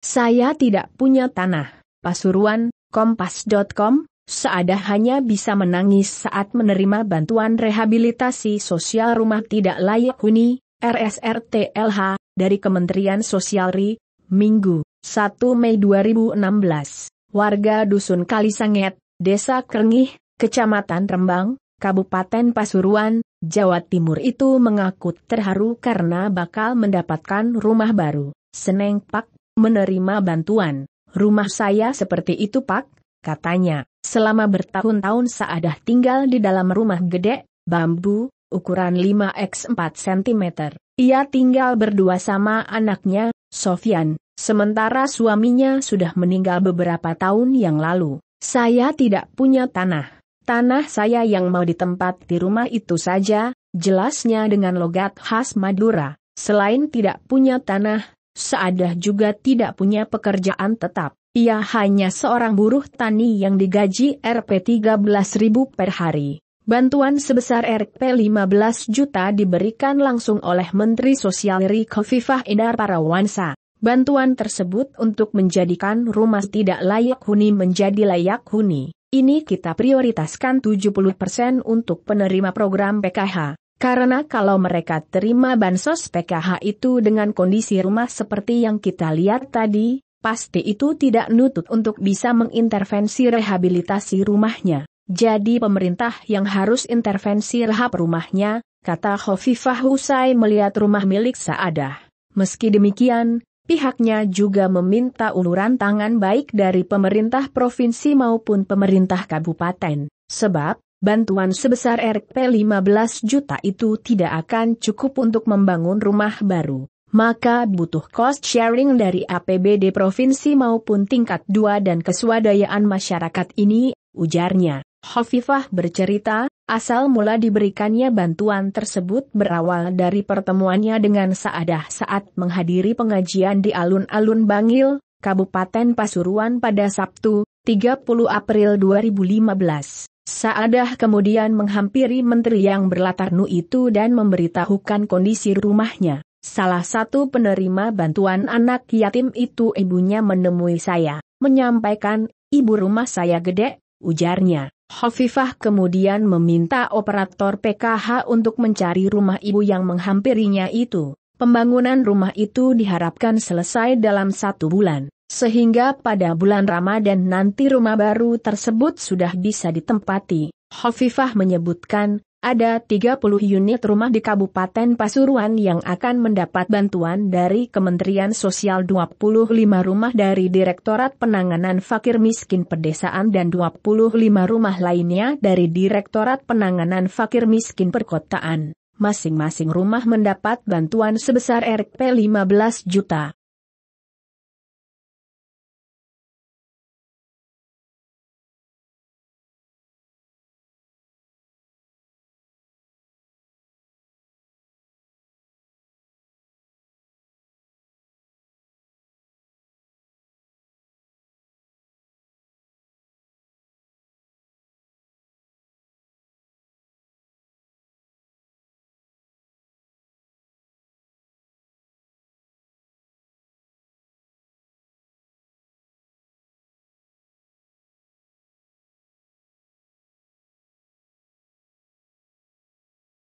Saya tidak punya tanah. Pasuruan, Kompas.com, seada hanya bisa menangis saat menerima bantuan rehabilitasi sosial rumah tidak layak huni, RSRTLH, dari Kementerian Sosial RI, Minggu, 1 Mei 2016. Warga Dusun Kalisanget, Desa Kerngih, Kecamatan Rembang, Kabupaten Pasuruan, Jawa Timur itu mengaku terharu karena bakal mendapatkan rumah baru. Seneng Pak menerima bantuan. Rumah saya seperti itu pak, katanya. Selama bertahun-tahun Saadah tinggal di dalam rumah gede, bambu, ukuran 5x4 cm. Ia tinggal berdua sama anaknya, Sofian, sementara suaminya sudah meninggal beberapa tahun yang lalu. Saya tidak punya tanah. Tanah saya yang mau ditempat di rumah itu saja, jelasnya dengan logat khas Madura. Selain tidak punya tanah, Saadah juga tidak punya pekerjaan tetap. Ia hanya seorang buruh tani yang digaji Rp13.000 per hari. Bantuan sebesar Rp15 juta diberikan langsung oleh Menteri Sosial Kofifah Indar Parawansa. Bantuan tersebut untuk menjadikan rumah tidak layak huni menjadi layak huni. Ini kita prioritaskan 70% untuk penerima program PKH. Karena kalau mereka terima bansos PKH itu dengan kondisi rumah seperti yang kita lihat tadi, pasti itu tidak nutut untuk bisa mengintervensi rehabilitasi rumahnya. Jadi pemerintah yang harus intervensi rehab rumahnya, kata Khofifah Husai melihat rumah milik Saadah. Meski demikian, pihaknya juga meminta uluran tangan baik dari pemerintah provinsi maupun pemerintah kabupaten, sebab bantuan sebesar Rp15 juta itu tidak akan cukup untuk membangun rumah baru, maka butuh cost sharing dari APBD provinsi maupun tingkat 2 dan kesuadayaan masyarakat ini, ujarnya. Hovifah bercerita, asal mula diberikannya bantuan tersebut berawal dari pertemuannya dengan Saadah saat menghadiri pengajian di alun-alun Bangil, Kabupaten Pasuruan pada Sabtu, 30 April 2015. Saadah kemudian menghampiri menteri yang berlatar Nu itu dan memberitahukan kondisi rumahnya. Salah satu penerima bantuan anak yatim itu ibunya menemui saya, menyampaikan, ibu rumah saya gede, ujarnya. Hovifah kemudian meminta operator PKH untuk mencari rumah ibu yang menghampirinya itu. Pembangunan rumah itu diharapkan selesai dalam satu bulan. Sehingga pada bulan Ramadan nanti rumah baru tersebut sudah bisa ditempati. Hovifah menyebutkan, ada 30 unit rumah di Kabupaten Pasuruan yang akan mendapat bantuan dari Kementerian Sosial 25 rumah dari Direktorat Penanganan Fakir Miskin Pedesaan dan 25 rumah lainnya dari Direktorat Penanganan Fakir Miskin Perkotaan. Masing-masing rumah mendapat bantuan sebesar Rp 15 juta.